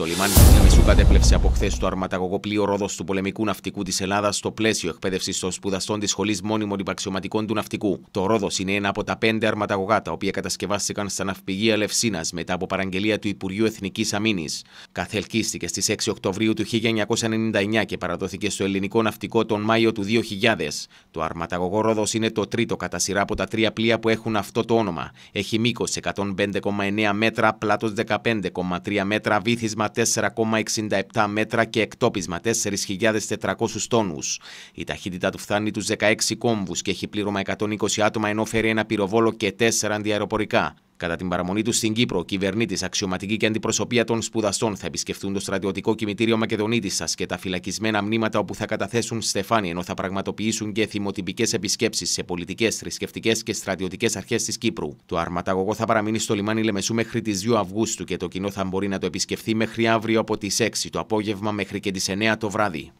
στο λιμάνι τη Λεμεσού κατέπλεψε από χθες το αρματαγωγό πλοίο ρόδος του πολεμικού ναυτικού της Ελλάδας στο πλαίσιο εκπαίδευσης των σπουδαστών της Σχολής Μόνιμων Υπαξιωματικών του Ναυτικού. Το ρόδος είναι ένα από τα πέντε αρματαγωγά τα οποία κατασκευάστηκαν στα ναυπηγεία Λευσίνας μετά από παραγγελία του Υπουργείου Εθνικής Αμήνης. Καθελκίστηκε στι 6 Οκτωβρίου του 1999 και παραδόθηκε στο ελληνικό ναυτικό τον Μάιο του 2000. Το αρματαγωγό ρόδος είναι το τρίτο κατά σειρά από τα τρία πλοία που έχουν αυτό το όνομα. Έχει μήκος 105,9 μέτρα, πλάτος 15,3 μέτρα, βύθισμα 4,67 μέτρα και εκτόπισμα 4.400 τόνους. Η ταχύτητα του φτάνει του 16 κόμβους και έχει πλήρωμα 120 άτομα ενώ φέρει ένα πυροβόλο και 4 αντιαεροπορικά. Κατά την παραμονή τους στην Κύπρο, κυβερνήτης, αξιωματική και αντιπροσωπεία των σπουδαστών θα επισκεφθούν το στρατιωτικό κημητήριο Μακεδονίτησα και τα φυλακισμένα μνήματα όπου θα καταθέσουν στεφάνι ενώ θα πραγματοποιήσουν και θυμοτυπικές επισκέψεις σε πολιτικές, θρησκευτικές και στρατιωτικές αρχές της Κύπρου. Το αρματαγωγό θα παραμείνει στο λιμάνι Λεμεσού μέχρι τις 2 Αυγούστου και το κοινό θα μπορεί να το επισκεφθεί μέχρι αύριο από τις 6 το απόγευμα μέχρι και τις 9 το βράδυ.